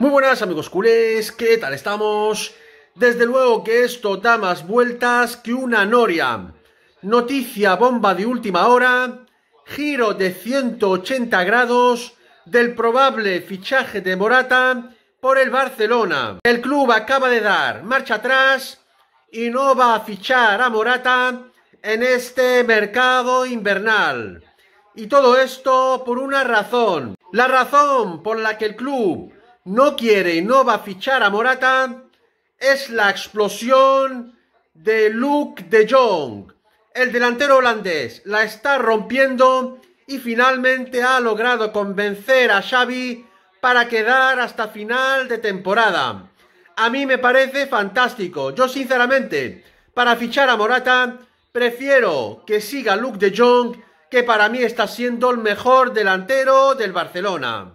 Muy buenas amigos culés, ¿qué tal estamos? Desde luego que esto da más vueltas que una noria. Noticia bomba de última hora, giro de 180 grados del probable fichaje de Morata por el Barcelona. El club acaba de dar marcha atrás y no va a fichar a Morata en este mercado invernal. Y todo esto por una razón. La razón por la que el club no quiere y no va a fichar a Morata es la explosión de Luke de Jong. El delantero holandés la está rompiendo y finalmente ha logrado convencer a Xavi para quedar hasta final de temporada. A mí me parece fantástico. Yo sinceramente, para fichar a Morata, prefiero que siga Luke de Jong, que para mí está siendo el mejor delantero del Barcelona.